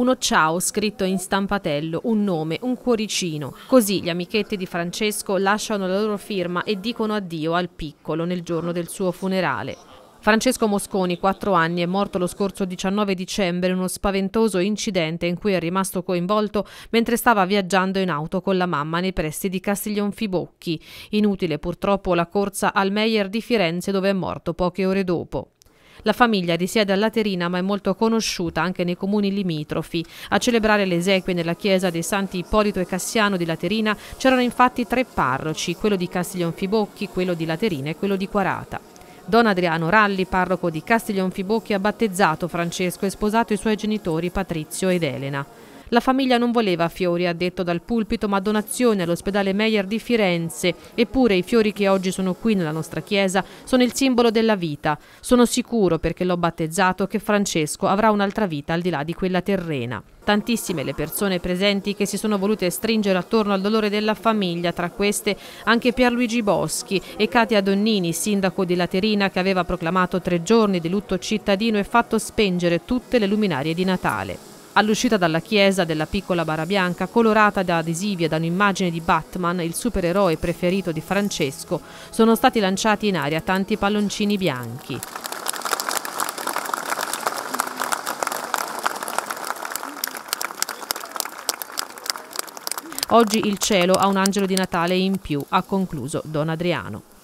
uno ciao scritto in stampatello, un nome, un cuoricino. Così gli amichetti di Francesco lasciano la loro firma e dicono addio al piccolo nel giorno del suo funerale. Francesco Mosconi, 4 anni, è morto lo scorso 19 dicembre in uno spaventoso incidente in cui è rimasto coinvolto mentre stava viaggiando in auto con la mamma nei pressi di Castiglionfibocchi. Inutile purtroppo la corsa al Meyer di Firenze dove è morto poche ore dopo. La famiglia risiede a Laterina ma è molto conosciuta anche nei comuni limitrofi. A celebrare le esequie nella chiesa dei Santi Ippolito e Cassiano di Laterina c'erano infatti tre parroci, quello di Castiglionfibocchi, quello di Laterina e quello di Quarata. Don Adriano Ralli, parroco di Castiglionfibocchi, ha battezzato Francesco e sposato i suoi genitori Patrizio ed Elena. La famiglia non voleva fiori, ha detto dal pulpito, ma donazioni all'ospedale Meyer di Firenze. Eppure i fiori che oggi sono qui nella nostra chiesa sono il simbolo della vita. Sono sicuro, perché l'ho battezzato, che Francesco avrà un'altra vita al di là di quella terrena. Tantissime le persone presenti che si sono volute stringere attorno al dolore della famiglia, tra queste anche Pierluigi Boschi e Katia Donnini, sindaco di Laterina, che aveva proclamato tre giorni di lutto cittadino e fatto spengere tutte le luminarie di Natale. All'uscita dalla chiesa della piccola bara bianca, colorata da adesivi e da un'immagine di Batman, il supereroe preferito di Francesco, sono stati lanciati in aria tanti palloncini bianchi. Oggi il cielo ha un angelo di Natale in più, ha concluso Don Adriano.